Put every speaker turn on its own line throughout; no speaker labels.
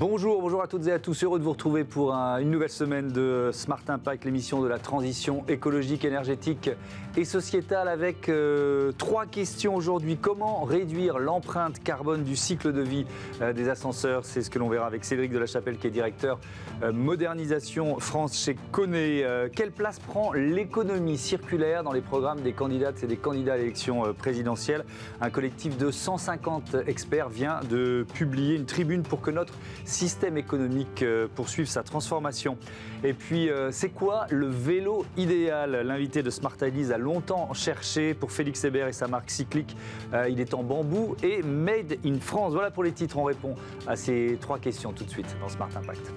Bonjour, bonjour à toutes et à tous. Heureux de vous retrouver pour une nouvelle semaine de Smart Impact, l'émission de la transition écologique, énergétique et sociétale avec euh, trois questions aujourd'hui. Comment réduire l'empreinte carbone du cycle de vie euh, des ascenseurs C'est ce que l'on verra avec Cédric de la Chapelle qui est directeur euh, modernisation France chez Coné. quelle place prend l'économie circulaire dans les programmes des candidates et des candidats à l'élection présidentielle Un collectif de 150 experts vient de publier une tribune pour que notre système économique euh, poursuivre sa transformation. Et puis, euh, c'est quoi le vélo idéal L'invité de Smart Ideas a longtemps cherché pour Félix Hébert et sa marque cyclique. Euh, il est en bambou et made in France. Voilà pour les titres. On répond à ces trois questions tout de suite dans Smart Impact.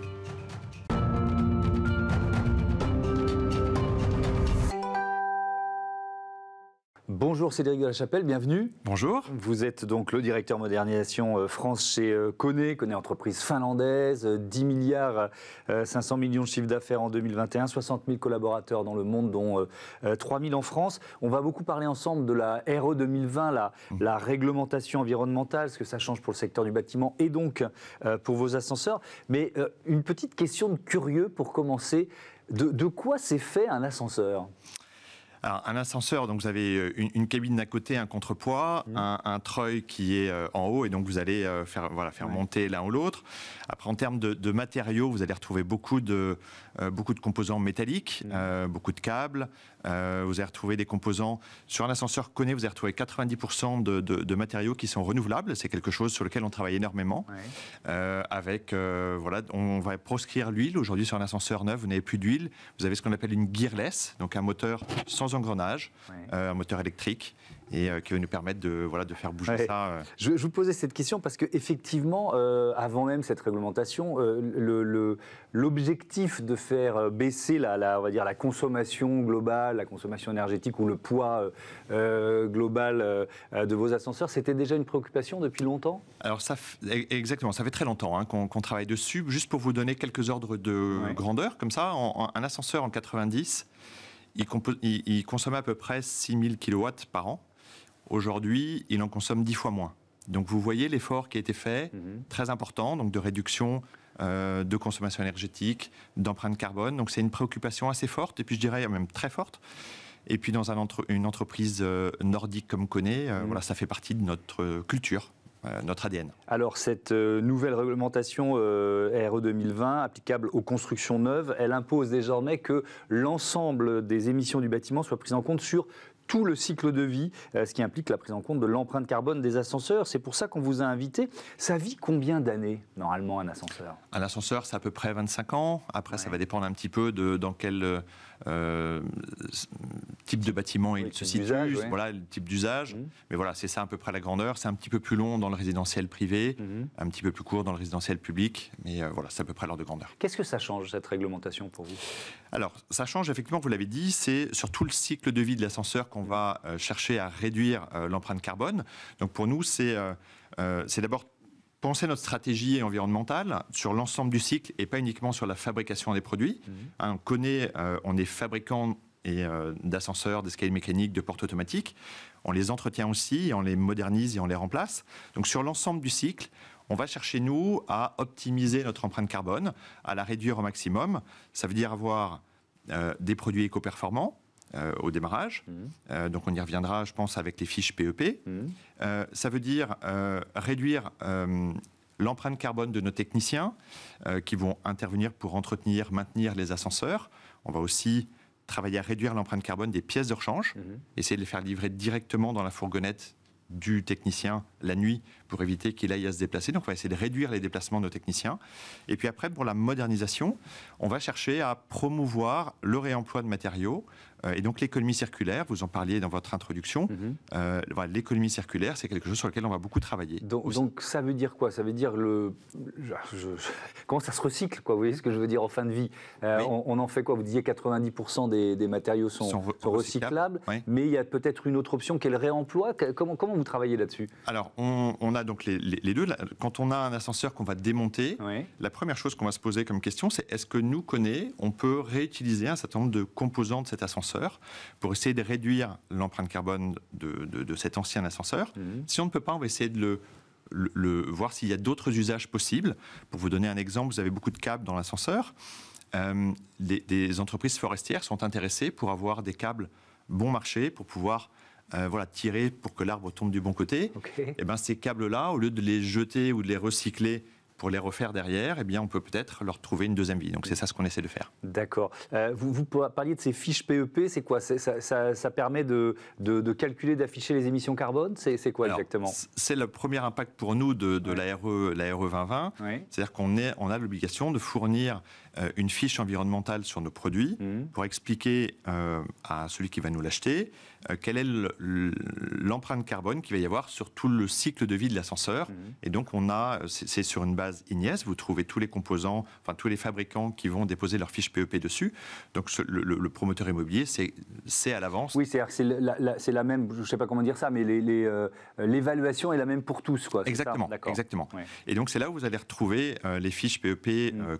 Bonjour Cédric de la Chapelle, bienvenue. Bonjour. Vous êtes donc le directeur modernisation euh, France chez Kone, euh, Kone entreprise finlandaise, 10 euh, milliards 500 millions de chiffre d'affaires en 2021, 60 000 collaborateurs dans le monde, dont 3 000 en France. On va beaucoup parler ensemble de la RE 2020, mmh. la, réglementation environnementale, ce que ça change pour le secteur du bâtiment et donc pour vos ascenseurs. Mais une petite question de curieux pour commencer. de quoi s'est fait un ascenseur
un ascenseur, donc vous avez euh, une, cabine à côté, un contrepoids, mmh. un, treuil qui est euh, en haut, et donc vous allez euh, faire, voilà, faire monter l'un ou l'autre. Après, en termes de, matériaux, vous allez retrouver beaucoup de, beaucoup de composants métalliques, mmh. beaucoup de câbles. vous allez retrouver des composants. Sur un ascenseur connu, vous allez retrouver 90% de, matériaux qui sont renouvelables. C'est quelque chose sur lequel on travaille énormément. avec, voilà, on va proscrire l'huile. Aujourd'hui, sur un ascenseur neuf, vous n'avez plus d'huile. Vous avez ce qu'on appelle une gearless, donc un moteur sans engrenage engrenages, euh, un moteur électrique, et euh, qui va nous permettre de, voilà, de faire bouger ça. Euh.
Je, vous posais cette question parce qu'effectivement, avant même cette réglementation, l'objectif de faire baisser la, va dire, la consommation globale, la consommation énergétique ou le poids global de vos ascenseurs, c'était déjà une préoccupation depuis longtemps
Alors ça, e, exactement, ça fait très longtemps hein, qu'on travaille dessus. Juste pour vous donner quelques ordres de grandeur, comme ça, un ascenseur en 90, il, il, à peu près 6000 kW par an. Aujourd'hui, il en consomme 10 fois moins. Donc vous voyez l'effort qui a été fait, mhm. très important, donc de réduction euh, de consommation énergétique, d'empreinte carbone. Donc c'est une préoccupation assez forte, et puis je dirais même très forte. Et puis dans un une entreprise euh, nordique comme Coné, euh, mhm. voilà, ça fait partie de notre culture
notre ADN. Alors cette euh, nouvelle réglementation euh, RE 2020 applicable aux constructions neuves, elle impose désormais que l'ensemble des émissions du bâtiment soit prise en compte sur tout le cycle de vie, euh, ce qui implique la prise en compte de l'empreinte carbone des ascenseurs. C'est pour ça qu'on vous a invité. Ça vit combien d'années, normalement, un ascenseur
Un ascenseur, c'est à peu près 25 ans. Après, ça va dépendre un petit peu de dans quel euh, type de bâtiment il se situe, voilà, le type d'usage. Mhm. Mais voilà, c'est ça à peu près la grandeur. C'est un petit peu plus long dans le résidentiel privé, mhm. un petit peu plus court dans le résidentiel public, mais euh, voilà, c'est à peu près l'ordre de grandeur.
Qu'est-ce que ça change, cette réglementation, pour vous
Alors, ça change, effectivement, vous l'avez dit, c'est sur tout le cycle de vie de l'ascenseur qu'on mhm. va euh, chercher à réduire l'empreinte carbone. Donc pour nous, c'est d'abord penser notre stratégie environnementale sur l'ensemble du cycle et pas uniquement sur la fabrication des produits. Mhm. Hein, on connaît, euh, on est fabricant et euh, d'ascenseurs, d'escaliers mécaniques, de portes automatiques. On les entretient aussi, on les modernise et on les remplace. Donc sur l'ensemble du cycle, on va chercher, nous, à optimiser notre empreinte carbone, à la réduire au maximum. Ça veut dire avoir euh, des produits éco-performants, euh, au démarrage. Mhm. Euh, donc on y reviendra, je pense, avec les fiches PEP. E mhm. euh, ça veut dire réduire l'empreinte carbone de nos techniciens qui vont intervenir pour entretenir, maintenir les ascenseurs. On va aussi travailler à réduire l'empreinte carbone des pièces de rechange, mhm. essayer de les faire livrer directement dans la fourgonnette du technicien la nuit pour éviter qu'il aille à se déplacer. Donc on va essayer de réduire les déplacements de nos techniciens. Et puis après, pour la modernisation, on va chercher à promouvoir le réemploi de matériaux. Euh, et donc l'économie circulaire, vous en parliez dans votre introduction, mhm. euh, l'économie circulaire, c'est quelque chose sur lequel on va beaucoup
travailler. Donc, ça veut dire quoi Ça veut dire le... comment ça se recycle quoi Vous voyez ce que je veux dire en fin de vie euh, on, en fait quoi Vous disiez 90% des, matériaux sont, recyclables, mais il y a peut-être une autre option qui est le réemploi. Comment, comment vous travaillez là-dessus
Alors, on, a donc les, deux. Quand on a un ascenseur qu'on va démonter, la première chose qu'on va se poser comme question, c'est est-ce que nous, connaît, on peut réutiliser un certain nombre de composants de cet ascenseur pour essayer de réduire l'empreinte carbone de, cet ancien ascenseur. Mhm. Si on ne peut pas, on va essayer de le voir s'il y a d'autres usages possibles. Pour vous donner un exemple, vous avez beaucoup de câbles dans l'ascenseur. Euh, des, entreprises forestières sont intéressées pour avoir des câbles bon marché, pour pouvoir euh, voilà, tirer pour que l'arbre tombe du bon côté. Et eh ben, ces câbles-là, au lieu de les jeter ou de les recycler pour les refaire derrière, eh bien, on peut peut-être leur trouver une deuxième vie. Donc, c'est ça ce qu'on essaie de faire.
D'accord. Euh, vous, vous, parliez de ces fiches PEP, e c'est quoi ça, permet de, calculer, d'afficher les émissions carbone C'est quoi exactement
C'est le premier impact pour nous de, de l'ARE la 2020. E, e C'est-à-dire qu'on on a l'obligation de fournir euh, une fiche environnementale sur nos produits mhm. pour expliquer euh, à celui qui va nous l'acheter euh, quelle est l'empreinte carbone qu'il va y avoir sur tout le cycle de vie de l'ascenseur. Mhm. Et donc, on a, c'est sur une base INES, vous trouvez tous les composants, enfin tous les fabricants qui vont déposer leur fiche PEP e dessus. Donc, le, promoteur immobilier, c'est
à l'avance. Oui, cest c'est la, même, je ne sais pas comment dire ça, mais l'évaluation les, est la même pour tous. Quoi, exactement. d'accord exactement.
Et donc, c'est là où vous allez retrouver les fiches PEP mmh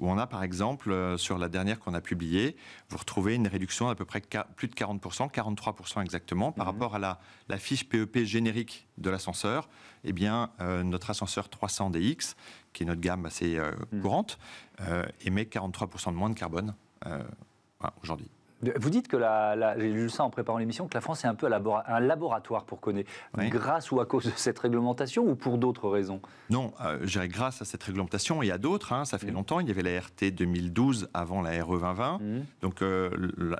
où on a par exemple, euh, sur la dernière qu'on a publiée, vous retrouvez une réduction d'à peu près plus de 40%, 43% exactement, par mhm. rapport à la, fiche PEP e générique de l'ascenseur. Eh bien, euh, notre ascenseur 300DX, qui est notre gamme assez euh, mhm. courante, émet 43% de moins de carbone aujourd'hui.
Vous dites que la, j'ai lu ça en préparant l'émission, que la France est un peu un laboratoire pour connaître grâce ou à cause de cette réglementation ou pour d'autres raisons
Non, euh, grâce à cette réglementation et à d'autres. Hein, ça fait mmh. longtemps, il y avait la RT 2012 avant la RE 2020. Mmh. Donc euh,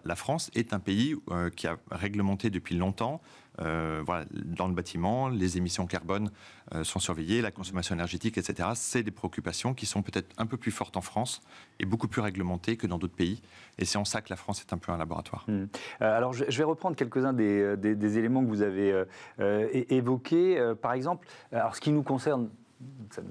la, France est un pays euh, qui a réglementé depuis longtemps euh, voilà, dans le bâtiment, les émissions carbone euh, sont surveillées, la consommation énergétique, etc. C'est des préoccupations qui sont peut-être un peu plus fortes en France et beaucoup plus réglementées que dans d'autres pays. Et c'est en ça que la France est un peu un laboratoire. Hum.
Euh, alors je, vais reprendre quelques-uns des, des, éléments que vous avez évoqués. par exemple, alors ce qui nous concerne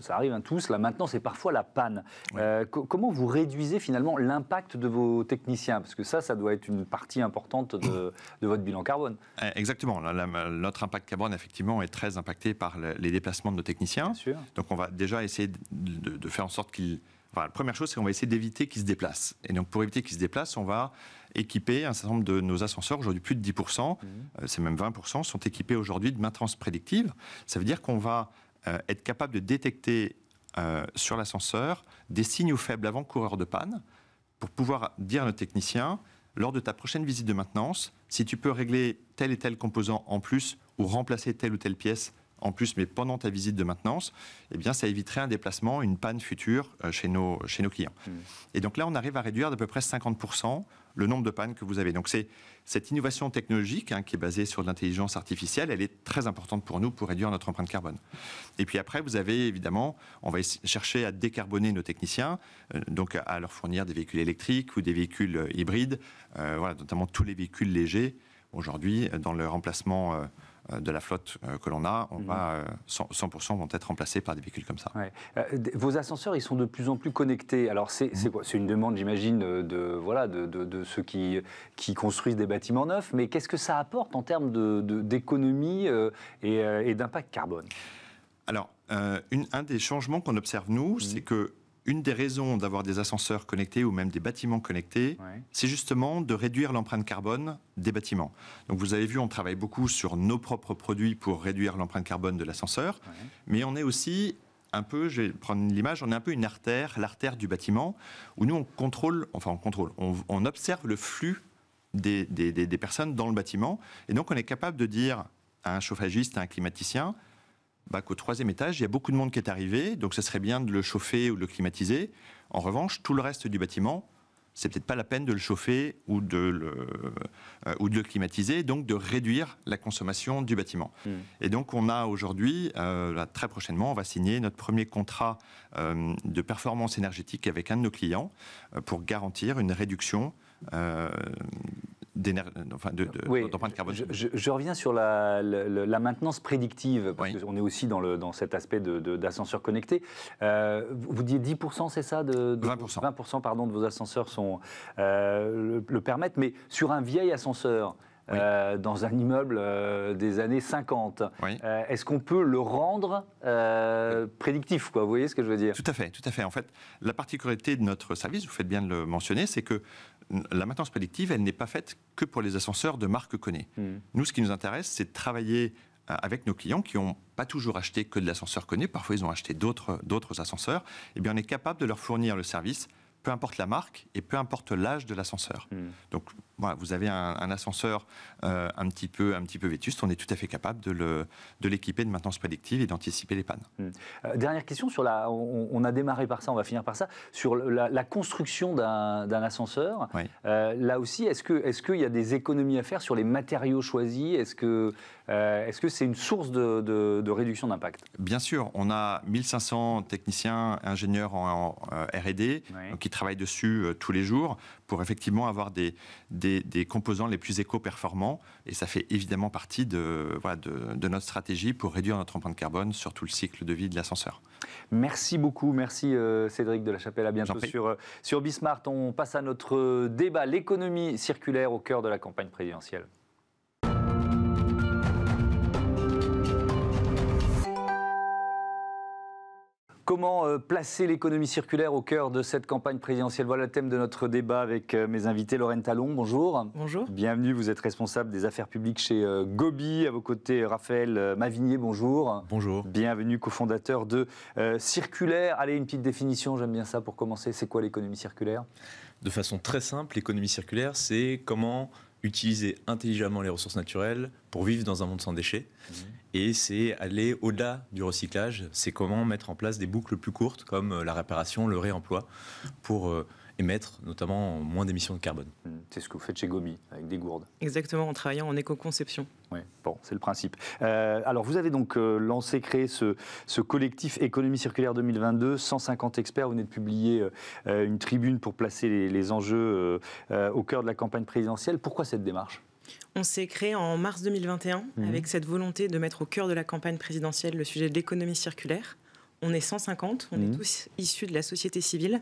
ça, arrive à hein, tous, la maintenance est parfois la panne. Euh, comment vous réduisez finalement l'impact de vos techniciens Parce que ça, ça doit être une partie importante de, votre bilan carbone.
Eh, exactement. notre impact carbone, effectivement, est très impacté par les déplacements de nos techniciens. Donc on va déjà essayer de, faire en sorte qu'ils... la première chose, c'est qu'on va essayer d'éviter qu'ils se déplacent. Et donc, pour éviter qu'ils se déplacent, on va équiper un certain nombre de nos ascenseurs. Aujourd'hui, plus de 10%, mmh. euh, c'est même 20%, sont équipés aujourd'hui de maintenance prédictive. Ça veut dire qu'on va euh, être capable de détecter euh, sur l'ascenseur des signes signaux faibles avant-coureurs de panne pour pouvoir dire à technicien lors de ta prochaine visite de maintenance, si tu peux régler tel et tel composant en plus ou remplacer telle ou telle pièce en plus, mais pendant ta visite de maintenance, eh bien, ça éviterait un déplacement, une panne future euh, chez nos, chez nos clients. Mm. Et donc là, on arrive à réduire d'à peu près 50% le nombre de pannes que vous avez. Donc c'est cette innovation technologique hein, qui est basée sur l'intelligence artificielle, elle est très importante pour nous pour réduire notre empreinte carbone. Et puis après, vous avez évidemment, on va chercher à décarboner nos techniciens, euh, donc à leur fournir des véhicules électriques ou des véhicules euh, hybrides, voilà, notamment tous les véhicules légers aujourd'hui dans leur emplacement. Euh, de la flotte euh, que l'on a, 100%,
mhm. euh, vont être remplacés par des véhicules comme ça. vos ascenseurs, ils sont de plus en plus connectés. Alors, c'est mhm. une demande, j'imagine, de, voilà, de, ceux qui, construisent des bâtiments neufs, mais qu'est-ce que ça apporte en termes d'économie et, d'impact carbone alors, un des changements qu'on observe, nous, mhm. c'est que une des raisons d'avoir
des ascenseurs connectés ou même des bâtiments connectés, c'est justement de réduire l'empreinte carbone des bâtiments. Donc vous avez vu, on travaille beaucoup sur nos propres produits pour réduire l'empreinte carbone de l'ascenseur, mais on est aussi un peu, je vais prendre l'image, on est un peu une artère, l'artère du bâtiment, où nous on contrôle, enfin on contrôle, on, observe le flux des personnes dans le bâtiment, et donc on est capable de dire à un chauffagiste, à un climaticien, qu'au troisième étage, il y a beaucoup de monde qui est arrivé, donc ça serait bien de le chauffer ou de le climatiser. En revanche, tout le reste du bâtiment, c'est peut-être pas la peine de le chauffer ou de le, euh, ou de le climatiser, donc de réduire la consommation du bâtiment. Hmm. Et donc on a aujourd'hui, euh, très prochainement, on va signer notre premier contrat euh, de performance énergétique avec un de nos clients pour garantir une réduction euh, enfin
de, Je, reviens sur la, maintenance prédictive, parce qu'on est aussi dans, le, dans cet aspect d'ascenseur connecté. Euh, vous dites 10%, c'est ça de, 20%. 20% pardon, de vos ascenseurs sont, euh, le, permettent, mais sur un vieil ascenseur, dans un immeuble des années 50. est-ce qu'on peut le rendre prédictif quoi Vous voyez ce que je veux dire Tout à fait, tout à fait. En fait, la particularité
de notre service, vous faites bien de le mentionner, c'est que la maintenance prédictive, elle n'est pas faite que pour les ascenseurs de marque connue. Hmm. Nous, ce qui nous intéresse, c'est de travailler euh, avec nos clients qui n'ont pas toujours acheté que de l'ascenseur connu, parfois ils ont acheté d'autres, ascenseurs, et eh bien on est capable de leur fournir le service, peu importe la marque et peu importe l'âge de l'ascenseur. Hmm. Donc vous avez un, ascenseur euh, un, petit peu, un petit peu vétuste, on est tout à fait capable de l'équiper de, de, maintenance prédictive et d'anticiper les pannes.
Hum. Euh, dernière question, sur la, on, a démarré par ça, on va finir par ça, sur la, construction d'un ascenseur. Euh, là aussi, est-ce qu'il est qu'il y a des économies à faire sur les matériaux choisis Est-ce que c'est -ce c'est une source de, de, réduction d'impact
Bien sûr, on a 1500 techniciens, ingénieurs en, RD qui travaillent dessus tous les jours pour effectivement avoir des, des des, composants les plus éco-performants. Et ça fait évidemment partie de, voilà, de, notre stratégie pour réduire notre empreinte carbone sur tout le cycle de vie de l'ascenseur.
Merci beaucoup. Merci euh, Cédric de la Chapelle. À bientôt sur, euh, sur Bismart. On passe à notre euh, débat, l'économie circulaire au cœur de la campagne présidentielle. Comment euh, placer l'économie circulaire au cœur de cette campagne présidentielle Voilà le thème de notre débat avec euh, mes invités. Lorraine Talon, bonjour. Bonjour. Bienvenue, vous êtes responsable des affaires publiques chez euh, Gobi. À vos côtés, Raphaël Mavigné, bonjour. Bonjour. Bienvenue, cofondateur de Circulaire. Allez, une petite définition, j'aime bien ça pour commencer. C'est quoi
l'économie circulaire De façon très simple, l'économie circulaire, c'est comment utiliser intelligemment les ressources naturelles pour vivre dans un monde sans déchets. Mmh. Et c'est aller au-delà du recyclage, c'est comment mettre en place des boucles plus courtes comme euh, la réparation, le réemploi, pour euh, émettre notamment moins d'émissions de carbone. Mmh. C'est ce que vous faites chez Gomi avec des gourdes.
Exactement, en travaillant en éco-conception.
Oui, bon, c'est le principe. Euh, alors, vous avez donc lancé, créé ce, collectif Économie circulaire 2022, 150 experts. Vous venez de publier une tribune pour placer les, les enjeux au cœur de la campagne présidentielle. Pourquoi cette démarche
on s'est créé en mars 2021 mmh. avec cette volonté de mettre au cœur de la campagne présidentielle le sujet de l'économie circulaire. On est 150, on est mmh. tous issus de la société civile,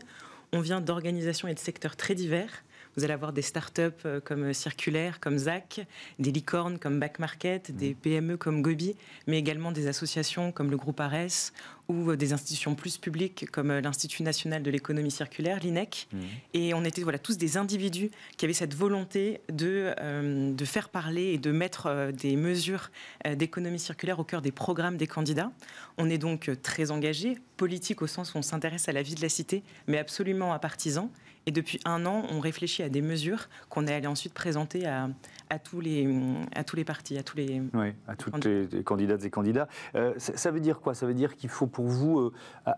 on vient d'organisations et de secteurs très divers. Vous allez avoir des startups euh, comme euh, Circulaire, comme ZAC, des licornes comme Back Market, mm. des PME comme Gobi, mais également des associations comme le groupe Ares ou euh, des institutions plus publiques comme l'Institut national de l'économie circulaire, l'INEC. Mm. Et on était voilà, tous des individus qui avaient cette volonté de, faire parler et de mettre des mesures d'économie circulaire au cœur des programmes des candidats. On est donc très engagé, politique au sens où on s'intéresse à la vie de la cité, mais absolument à partisans. Et depuis un an, on réfléchit à des mesures qu'on est allé ensuite présenter à, tous les, à tous les partis, à tous les.
à toutes les, candidates et candidats. Euh, ça, veut dire quoi Ça veut dire qu'il faut pour vous. Euh,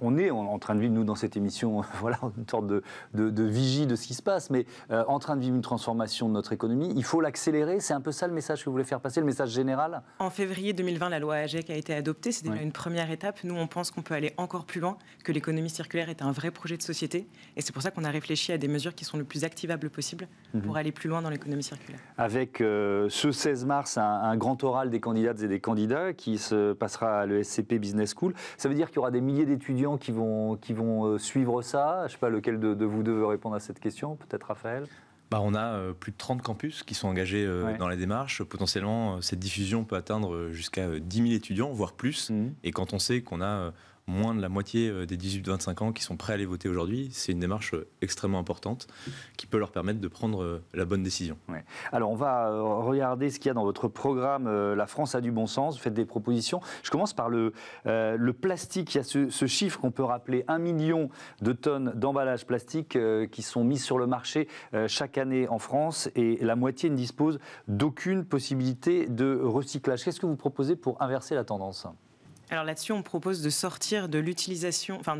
on est en, train de vivre, nous, dans cette émission, voilà, une sorte de, de, vigie de ce qui se passe, mais euh, en train de vivre une transformation de notre économie. Il faut l'accélérer. C'est un peu ça le message que vous voulez faire passer, le message général
En février 2020, la loi AGEC a été adoptée. C'est une première étape. Nous, on pense qu'on peut aller encore plus loin, que l'économie circulaire est un vrai projet de société. Et c'est pour ça qu'on a réfléchir à des mesures qui sont le plus activables possible mhm. pour aller plus loin dans l'économie circulaire.
Avec euh, ce 16 mars, un, grand oral des candidates et des candidats qui se passera à l'ESCP Business School, ça veut dire qu'il y aura des milliers d'étudiants qui vont, qui vont euh, suivre ça Je ne sais pas lequel de, vous deux veut répondre à cette question, peut-être Raphaël
bah, on a euh, plus de 30 campus qui sont engagés dans la démarche. Potentiellement, cette diffusion peut atteindre jusqu'à 10 000 étudiants, voire plus. Mhm. Et quand on sait qu'on a moins de la moitié euh, des 18-25 ans qui sont prêts à aller voter aujourd'hui. C'est une démarche euh, extrêmement importante qui peut leur permettre de prendre euh, la bonne décision. Alors on
va regarder ce qu'il y a dans votre programme La France a du bon sens. Vous faites des propositions. Je commence par le, le plastique. Il y a ce, chiffre qu'on peut rappeler 1 million de tonnes d'emballages plastiques qui sont mis sur le marché chaque année en France et la moitié ne dispose d'aucune possibilité de recyclage. Qu'est-ce que vous proposez pour inverser la tendance
alors là-dessus, on propose de sortir de l'utilisation, enfin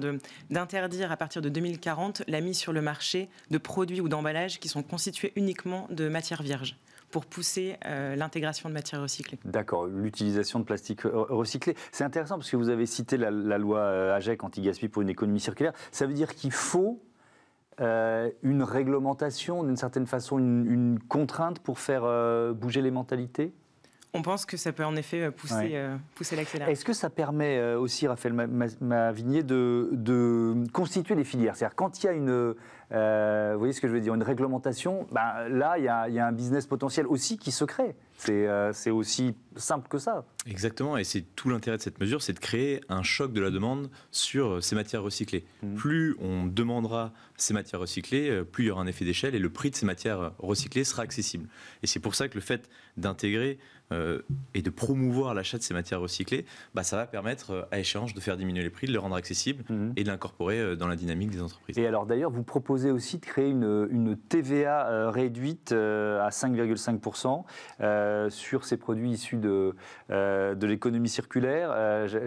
d'interdire à partir de 2040 la mise sur le marché de produits ou d'emballages qui sont constitués uniquement de matières vierges pour pousser euh, l'intégration de matières recyclées.
D'accord, l'utilisation de plastique euh, recyclé. C'est intéressant parce que vous avez cité la, loi euh, AGEC anti gaspille pour une économie circulaire. Ça veut dire qu'il faut une réglementation, d'une certaine façon, une, contrainte pour faire
bouger les mentalités on pense que ça peut en effet euh, pousser, euh, pousser Est-ce que
ça permet euh, aussi, Raphaël Mavigné, de, de constituer des filières C'est-à-dire, quand il y a une euh, vous voyez ce que je veux dire Une réglementation, ben, là, il y, a un business potentiel aussi qui se crée.
Euh, c'est aussi simple que ça. Exactement, et c'est tout l'intérêt de cette mesure, c'est de créer un choc de la demande sur euh, ces matières recyclées. Mhm. Plus on demandera ces matières recyclées, plus il y aura un effet d'échelle et le prix de ces matières recyclées sera accessible. Et c'est pour ça que le fait d'intégrer et de promouvoir l'achat de ces matières recyclées, bah, ça va permettre à échange de faire diminuer les prix, de les rendre accessibles mhm. et de l'incorporer dans la dynamique des entreprises. Et alors
d'ailleurs, vous proposez proposé aussi de créer une, une TVA euh, réduite euh, à 5,5% euh, sur ces produits issus de, de l'économie circulaire.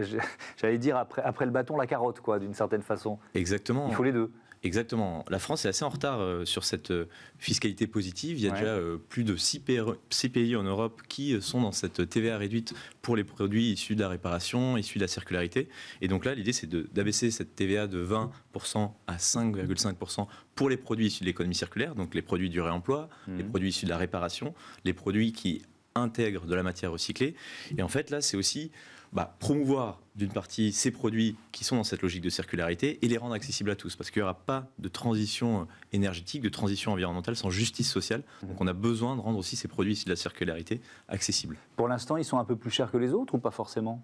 J'allais dire après, après le bâton, la carotte, quoi, d'une certaine façon.
Exactement. Il faut les deux. Exactement. La France est assez en retard euh, sur cette euh, fiscalité positive. Il y a déjà euh, plus de 6 pays, en Europe qui sont dans cette TVA réduite pour les produits issus de la réparation, issus de la circularité. Et donc là, l'idée, c'est d'abaisser cette TVA de 20% à 5,5% pour les produits issus de l'économie circulaire, donc les produits du réemploi, mmh. les produits issus de la réparation, les produits qui intègrent de la matière recyclée. Et en fait, là, c'est aussi bah, promouvoir d'une partie ces produits qui sont dans cette logique de circularité et les rendre accessibles à tous. Parce qu'il n'y aura pas de transition euh, énergétique, de transition environnementale sans justice sociale. Mmh. Donc on a besoin de rendre aussi ces produits de la circularité accessibles.
Pour l'instant, ils sont un peu plus chers que les autres ou pas forcément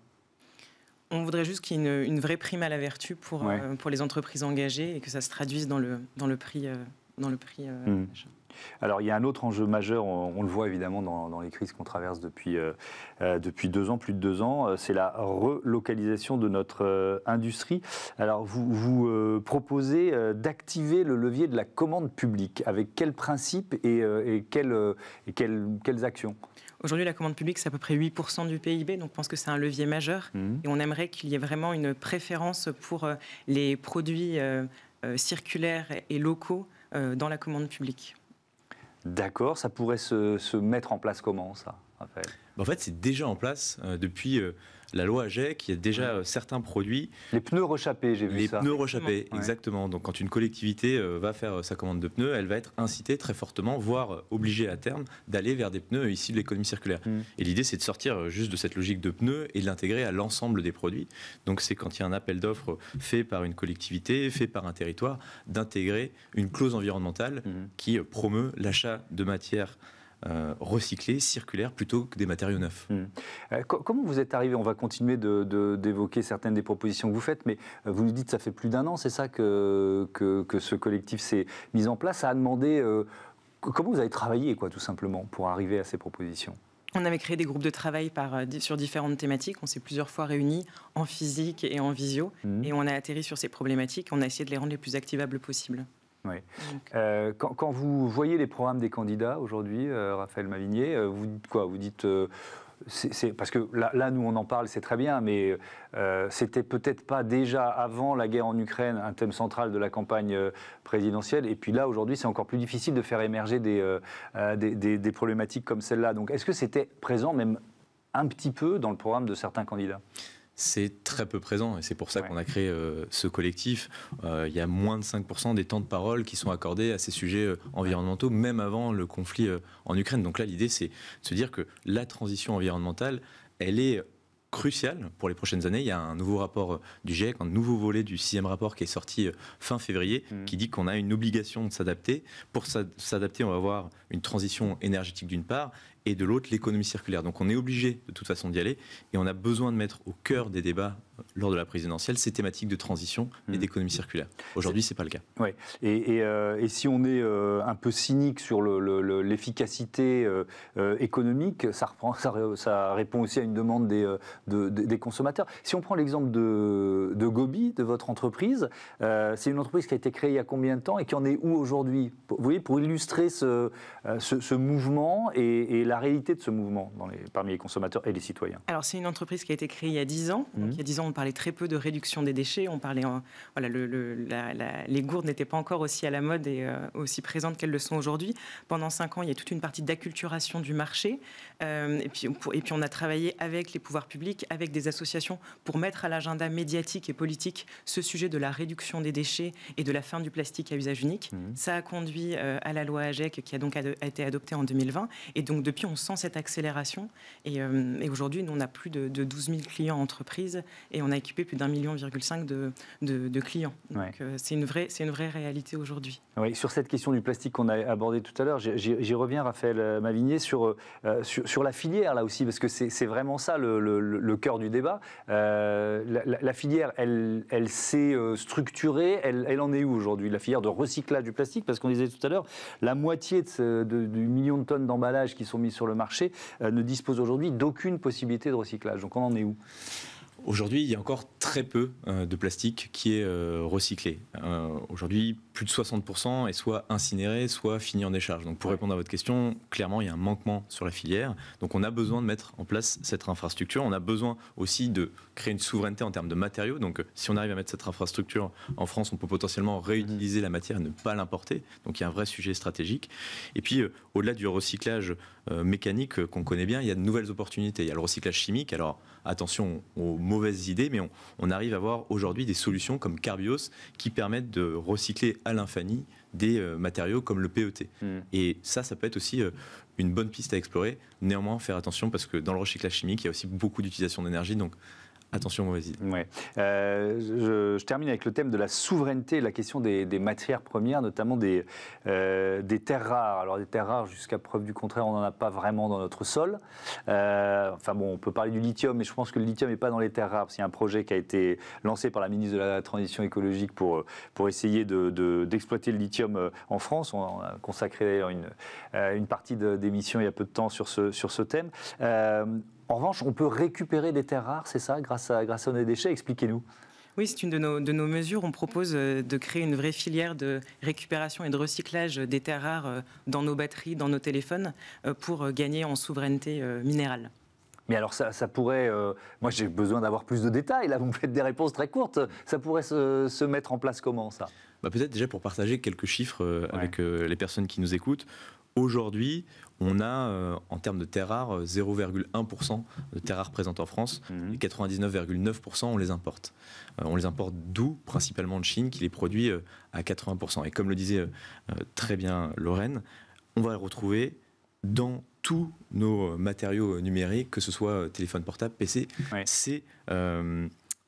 on voudrait juste qu'il y ait une, vraie prime à la vertu pour, euh, pour les entreprises engagées et que ça se traduise dans le, dans le prix euh, dans le prix euh, hmm.
Alors il y a un autre enjeu majeur, on, le voit évidemment dans, les crises qu'on traverse depuis, euh, euh, depuis deux ans, plus de deux ans, c'est la relocalisation de notre industrie. Alors vous, proposez d'activer le levier de la commande publique. Avec quels principes et, et, quelles, quelles, actions
Aujourd'hui, la commande publique, c'est à peu près 8% du PIB, donc je pense que c'est un levier majeur. Hmm. Et on aimerait qu'il y ait vraiment une préférence pour les produits circulaires et locaux euh, dans la commande publique.
D'accord, ça pourrait se, mettre en place comment ça,
En fait, c'est déjà en place euh, depuis euh, la loi AGEC, il y a déjà euh, certains produits. Les pneus rechappés, j'ai vu ça. Les pneus rechappés, exactement. Donc quand une collectivité euh, va faire euh, sa commande de pneus, elle va être incitée très fortement, voire obligée à terme, d'aller vers des pneus ici de l'économie circulaire. Hmm. Et l'idée, c'est de sortir juste de cette logique de pneus et de l'intégrer à l'ensemble des produits. Donc c'est quand il y a un appel d'offres fait par une collectivité, fait par un territoire, d'intégrer une clause environnementale hmm. qui promeut l'achat de matières euh, recyclés, circulaires, plutôt que des matériaux neufs. Hmm. Euh,
comment vous êtes arrivé On va continuer d'évoquer certaines des propositions que vous faites, mais euh, vous nous dites que ça fait plus d'un an, c'est ça que, ce collectif s'est mis en place. Ça a comment vous avez travaillé, quoi, tout simplement, pour arriver à ces propositions
on avait créé des groupes de travail sur différentes thématiques. On s'est plusieurs fois réunis en physique et en visio. Hmm. Et on a atterri sur ces problématiques. On a essayé de les rendre les plus activables possibles.
Oui. Euh, euh, quand, vous voyez les programmes des candidats aujourd'hui, euh, Raphaël Mavigné, vous dites quoi Vous dites. parce que là, nous, on en parle, c'est très bien, mais c'était peut-être pas déjà avant la guerre en Ukraine un thème central de la campagne présidentielle. Et puis là, aujourd'hui, c'est encore plus difficile de faire émerger des problématiques comme celle-là. Donc, est-ce que c'était présent, même
un petit peu, dans le programme
de certains candidats
c'est très peu présent et c'est pour ça qu'on a créé euh, ce collectif. Euh, il y a moins de 5% des temps de parole qui sont accordés à ces sujets euh, environnementaux, même avant le conflit en Ukraine. Donc là, l'idée, c'est de se dire que la transition environnementale, elle est cruciale pour les prochaines années. Il y a un nouveau rapport du GIEC, un nouveau volet du sixième rapport qui est sorti fin février, mm. qui dit qu'on a une obligation de s'adapter. Pour s'adapter, on va avoir une transition énergétique d'une part et de l'autre l'économie circulaire. Donc on est obligé de toute façon d'y aller et on a besoin de mettre au cœur des débats lors de la présidentielle ces thématiques de transition et hmm. d'économie circulaire. Aujourd'hui, ce n'est pas le cas. Ouais.
Et, euh, si on est euh, un peu cynique sur l'efficacité le, euh, économique, ça, ça, répond aussi à une demande des, des consommateurs. Si on prend l'exemple de, Gobi, de votre entreprise, c'est une entreprise qui a été créée il y a combien de temps et qui en est où aujourd'hui Vous voyez, pour illustrer ce, ce, mouvement et, la réalité de ce mouvement dans les, parmi les consommateurs et les citoyens.
Alors, c'est une entreprise qui a été créée il y a ans, hmm. il y a 10 ans on parlait très peu de réduction des déchets. On parlait, voilà, le, les gourdes n'étaient pas encore aussi à la mode et euh, aussi présentes qu'elles le sont aujourd'hui. Pendant cinq ans, il y a toute une partie d'acculturation du marché. Euh, et, puis, et puis, on a travaillé avec les pouvoirs publics, avec des associations pour mettre à l'agenda médiatique et politique ce sujet de la réduction des déchets et de la fin du plastique à usage unique. Mmh. Ça a conduit euh, à la loi AGEC qui a donc été adoptée en 2020. Et donc, depuis, on sent cette accélération. Et, aujourd'hui, nous, on a plus de, de 12 000 clients entreprises et on a équipé plus d'un million, cinq de, de, clients. Donc euh, c'est une vraie, c'est une vraie réalité aujourd'hui.
sur cette question du plastique qu'on a abordé tout à l'heure, j'y reviens, Raphaël euh, Mavigné, euh, sur, sur, la filière là aussi, parce que c'est vraiment ça le, cœur du débat. la, filière, elle, elle s'est structurée, elle, en est où aujourd'hui La filière de recyclage du plastique, parce qu'on disait tout à l'heure, la moitié du million de tonnes d'emballages qui sont mis sur le marché ne dispose aujourd'hui d'aucune possibilité de recyclage. Donc on en est où
Aujourd'hui, il y a encore très peu euh, de plastique qui est euh, recyclé. Euh, aujourd'hui, plus de 60% est soit incinéré, soit fini en décharge. Donc pour répondre à votre question, clairement, il y a un manquement sur la filière. Donc on a besoin de mettre en place cette infrastructure. On a besoin aussi de créer une souveraineté en termes de matériaux. Donc euh, si on arrive à mettre cette infrastructure en France, on peut potentiellement réutiliser la matière et ne pas l'importer. Donc il y a un vrai sujet stratégique. Et puis euh, au-delà du recyclage euh, mécanique qu'on connaît bien, il y a de nouvelles opportunités. Il y a le recyclage chimique. Alors attention aux mauvaises idées, mais on, on arrive à avoir aujourd'hui des solutions comme Carbios qui permettent de recycler à l'infini des euh, matériaux comme le PET. Hmm. Et ça, ça peut être aussi euh, une bonne piste à explorer. Néanmoins, faire attention parce que dans le recyclage chimique, il y a aussi beaucoup d'utilisation d'énergie. Donc, Attention, mauvaise idée. Ouais.
Euh, je, termine avec le thème de la souveraineté, la question des, matières premières, notamment des, euh, des terres rares. Alors, des terres rares, jusqu'à preuve du contraire, on n'en a pas vraiment dans notre sol. Euh, enfin, bon, on peut parler du lithium, mais je pense que le lithium n'est pas dans les terres rares. C'est un projet qui a été lancé par la ministre de la Transition écologique pour, pour essayer d'exploiter de, le lithium en France. On a consacré une, une partie d'émission il y a peu de temps sur ce, sur ce thème en revanche, on peut récupérer des terres rares, c'est ça, grâce à, grâce nos déchets Expliquez-nous.
Oui, c'est une de nos, mesures. On propose euh, de créer une vraie filière de récupération et de recyclage des terres rares euh, dans nos batteries, dans nos téléphones, euh, pour gagner en souveraineté minérale.
Mais alors ça, pourrait, moi j'ai besoin d'avoir plus de détails, là vous me faites des réponses très courtes, ça pourrait se, mettre en place comment ça
bah, Peut-être déjà pour partager quelques chiffres avec les personnes qui nous écoutent. Aujourd'hui, on a, euh, en termes de terres rares, 0,1% euh, de terres rares présentes en France. 99,9%, mhm. on les importe. Euh, on les importe d'où Principalement de Chine, qui les produit à 80%. Et comme le disait très bien Lorraine, on va les retrouver dans tous nos matériaux numériques, que ce soit téléphone portable, PC. C'est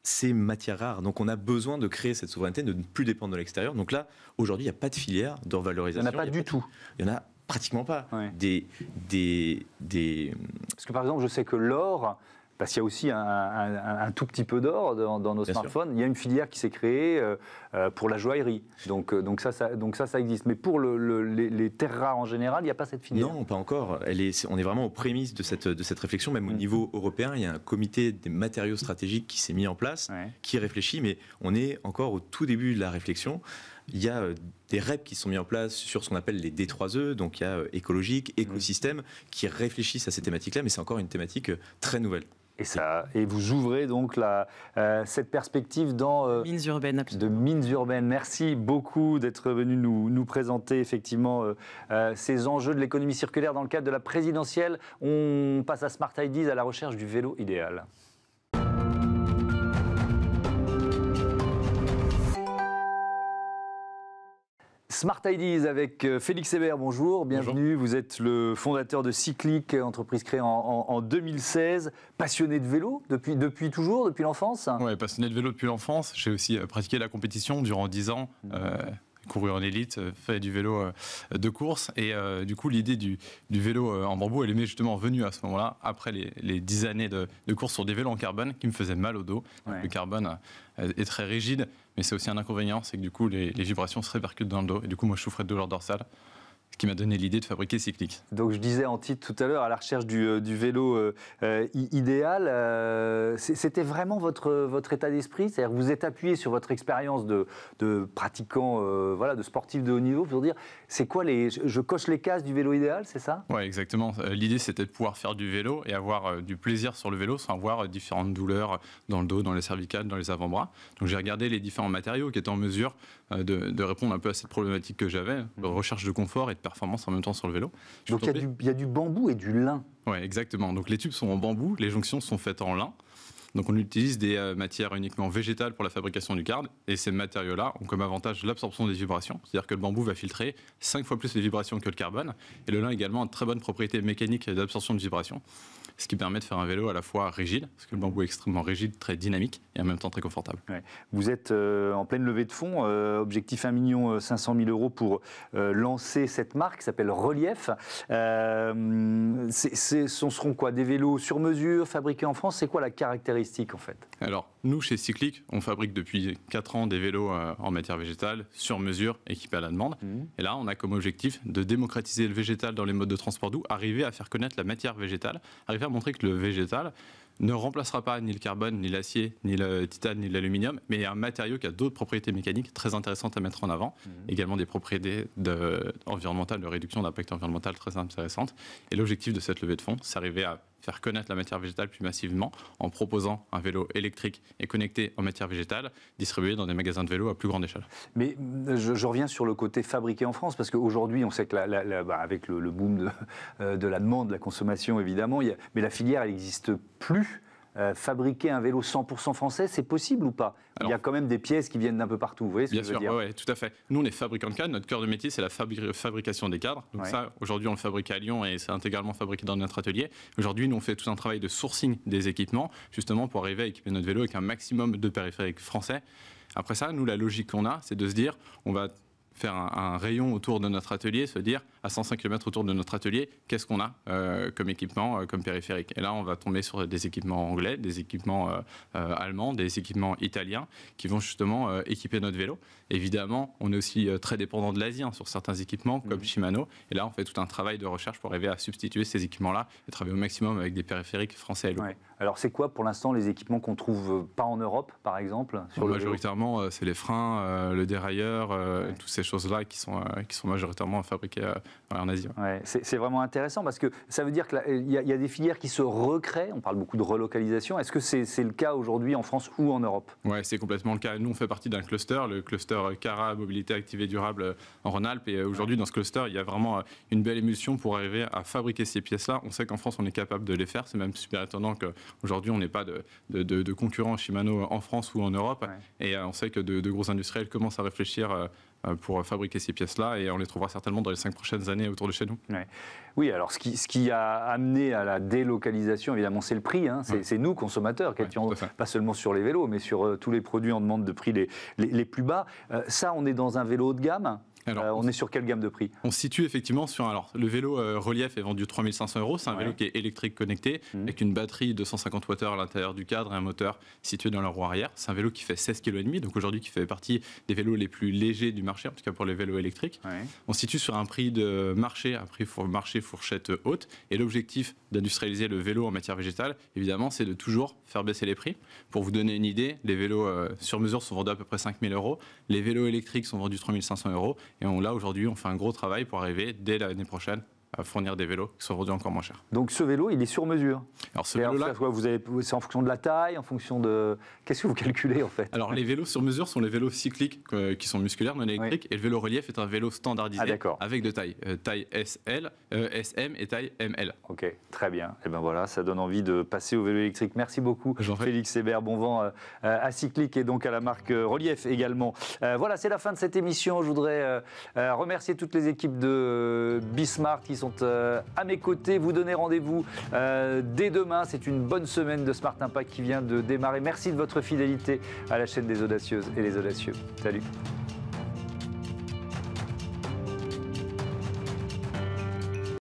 ces matières rares. Donc on a besoin de créer cette souveraineté, de ne plus dépendre de l'extérieur. Donc là, aujourd'hui, il n'y a pas de filière de revalorisation. Il n'y en a pas, du tout. Il y en a pratiquement pas. Des, des,
des... Parce que par exemple, je sais que l'or, parce qu'il y a aussi un, tout petit peu d'or dans, nos smartphones. Il y a une filière qui s'est créée euh, euh, pour la joaillerie. Donc, euh, donc, ça, ça, donc ça, ça existe. Mais pour les, terres rares en général, il n'y a pas cette filière. Non,
pas encore. Elle est, on est vraiment aux prémices de cette, de cette réflexion. Même au mm. niveau européen, il y a un comité des matériaux stratégiques qui s'est mis en place, qui réfléchit, mais on est encore au tout début de la réflexion. Il y a euh, des REP qui sont mis en place sur ce qu'on appelle les D3E, donc il y a euh, écologique, mmh. écosystème, qui réfléchissent à ces thématiques-là, mais c'est encore une thématique euh, très nouvelle. Et, ça, et vous ouvrez donc
cette perspective dans mines de mines urbaines. Merci beaucoup d'être venu nous, présenter effectivement ces enjeux de l'économie circulaire dans le cadre de la présidentielle. On passe à Smart Ideas à la recherche du vélo idéal. Smart Ideas avec euh, Félix Hébert, bonjour, bienvenue. Vous êtes le fondateur de Cyclic, euh, entreprise créée en, 2016. Passionné de vélo depuis, depuis toujours, depuis l'enfance
Oui, passionné de vélo depuis l'enfance. J'ai aussi euh, pratiqué la compétition durant 10 ans. Mmh couru en élite, euh, fait du vélo euh, de course. Et euh, du coup, l'idée du, vélo en bambou, elle m'est justement venue à ce moment-là, après les, dix 10 années de, course sur des vélos en carbone qui me faisaient mal au dos. Le carbone est très rigide, mais c'est aussi un inconvénient, c'est que du coup, les, vibrations se répercutent dans le dos. Et du coup, moi, je souffrais de douleurs dorsale qui m'a donné l'idée de fabriquer Cyclic.
Donc je disais en titre tout à l'heure, à la recherche du, euh, vélo euh, euh, idéal, c'était vraiment votre, votre état d'esprit C'est-à-dire que vous êtes appuyé sur votre expérience de, pratiquant, voilà, de sportif de haut niveau pour dire, c'est quoi les... Je, coche les cases du vélo idéal, c'est ça
Oui, exactement. L'idée, c'était de pouvoir faire du vélo et avoir du plaisir sur le vélo sans avoir différentes douleurs dans le dos, dans les cervicales, dans les avant-bras. Donc j'ai regardé les différents matériaux qui étaient en mesure de, de, répondre un peu à cette problématique que j'avais, de hein. mmh. recherche de confort et de performance en même temps sur le vélo. Donc il
y, a du bambou et du lin.
Oui, exactement. Donc les tubes sont en bambou, les jonctions sont faites en lin. Donc on utilise des euh, matières uniquement végétales pour la fabrication du card et ces matériaux-là ont comme avantage l'absorption des vibrations, c'est-à-dire que le bambou va filtrer 5 fois plus les vibrations que le carbone et le lin également a également une très bonne propriété mécanique d'absorption de vibrations ce qui permet de faire un vélo à la fois rigide, parce que le bambou est extrêmement rigide, très dynamique et en même temps très confortable.
Vous êtes euh, en pleine levée de fonds, euh, objectif 1 500 000 euros pour euh, lancer cette marque qui s'appelle Relief. ce seront quoi Des vélos sur mesure, fabriqués en France C'est quoi la caractéristique en fait
Alors, nous, chez Cyclic, on fabrique depuis 4 ans des vélos en matière végétale, sur mesure, équipés à la demande. Mmh. Et là, on a comme objectif de démocratiser le végétal dans les modes de transport doux, arriver à faire connaître la matière végétale, arriver montrer que le végétal ne remplacera pas ni le carbone, ni l'acier, ni le titane, ni l'aluminium, mais un matériau qui a d'autres propriétés mécaniques très intéressantes à mettre en avant, mhm. également des propriétés environnementales, de réduction d'impact environnemental très intéressantes. Et l'objectif de cette levée de fonds, c'est arriver à faire connaître la matière végétale plus massivement en proposant un vélo électrique et connecté en matière végétale, distribué dans des magasins de vélos à plus grande échelle.
Mais euh, je, reviens sur le côté fabriqué en France, parce qu'aujourd'hui, on sait que bah, avec le, boom de, euh, la demande, de la consommation évidemment, il mais la filière, elle n'existe plus. Euh, fabriquer un vélo 100% français, c'est possible ou pas Il y a quand même des pièces qui viennent d'un peu partout, vous voyez ce que je veux sûr, oui,
tout à fait. Nous, on est fabricants de cadres, notre cœur de métier, c'est la fabrication des cadres. Donc ça, aujourd'hui, on le fabrique à Lyon et c'est intégralement fabriqué dans notre atelier. Aujourd'hui, nous, on fait tout un travail de sourcing des équipements, justement pour arriver à équiper notre vélo avec un maximum de périphériques français. Après ça, nous, la logique qu'on a, c'est de se dire, on va faire un, rayon autour de notre atelier, se dire à 105 km autour de notre atelier, qu'est-ce qu'on a euh, comme équipement, euh, comme périphérique. Et là, on va tomber sur des équipements anglais, des équipements euh, allemands, des équipements italiens qui vont justement équiper notre vélo. Évidemment, on est aussi euh, très dépendant de l'Asie hein, sur certains équipements comme mhm. Shimano. Et là, on fait tout un travail de recherche pour arriver à substituer ces équipements-là et travailler au maximum avec des périphériques français et
Alors, c'est quoi pour l'instant les équipements qu'on trouve euh, pas en Europe, par exemple sur Majoritairement,
euh, c'est les freins, le dérailleur, toutes ces choses-là qui sont, qui sont majoritairement fabriquées en Asie. c'est vraiment intéressant parce que ça veut dire qu'il
y, y, a des filières qui se recréent. On parle beaucoup de relocalisation. Est-ce que c'est le cas aujourd'hui en France ou en
Europe Oui, c'est complètement le cas. Nous, on fait partie d'un cluster, le cluster euh, Cara Mobilité Activée Durable euh, en Rhône-Alpes. Et euh, aujourd'hui, dans ce cluster, il y a vraiment une belle émulsion pour arriver à fabriquer ces pièces-là. On sait qu'en France, on est capable de les faire. C'est même super étonnant qu'aujourd'hui, on n'ait pas de, de, de, de Shimano en France ou en Europe. Et on sait que de, gros industriels commencent à réfléchir euh, pour fabriquer ces pièces-là et on les trouvera certainement dans les cinq prochaines années autour de chez nous. Oui, alors ce qui, a amené
à la délocalisation, évidemment, c'est le prix. Hein. C'est nous, consommateurs, qui étions pas seulement sur les vélos, mais sur euh, tous les produits en demande de prix les, plus bas. Euh, ça, on est dans un vélo haut de gamme alors,
euh, on est sur quelle gamme de prix On se situe effectivement sur. Alors, le vélo euh, relief est vendu 3500 euros. C'est un vélo qui est électrique connecté, mhm. avec une batterie de 150 W à l'intérieur du cadre et un moteur situé dans la roue arrière. C'est un vélo qui fait 16,5 kg, donc aujourd'hui qui fait partie des vélos les plus légers du marché, en tout cas pour les vélos électriques. On se situe sur un prix de marché, un prix pour marché fourchette haute. Et l'objectif d'industrialiser le vélo en matière végétale, évidemment, c'est de toujours faire baisser les prix. Pour vous donner une idée, les vélos euh, sur mesure sont vendus à peu près 5000 euros. Les vélos électriques sont vendus 3500 euros et on, là, aujourd'hui, on fait un gros travail pour arriver dès l'année prochaine fournir des vélos qui sont aujourd'hui encore moins chers. Donc
ce vélo, il est sur mesure Alors ce vélo-là. C'est en fonction de la taille, en fonction de. Qu'est-ce que vous calculez en fait Alors
les vélos sur mesure sont les vélos cycliques euh, qui sont musculaires, non électriques, et le vélo relief est un vélo standardisé ah, avec deux tailles, taille euh, SL, euh, SM et taille ML. Ok, très bien.
Et eh ben voilà, ça donne envie de passer au vélo électrique. Merci beaucoup, Félix Hébert. Bon vent à Cyclique et donc à la marque Relief également. voilà, c'est la fin de cette émission. Je voudrais remercier toutes les équipes de Bismarck qui sont euh, à mes côtés. Vous donnez rendez-vous euh, dès demain. C'est une bonne semaine de Smart Impact qui vient de démarrer. Merci de votre fidélité à la chaîne des audacieuses et les audacieux. Salut.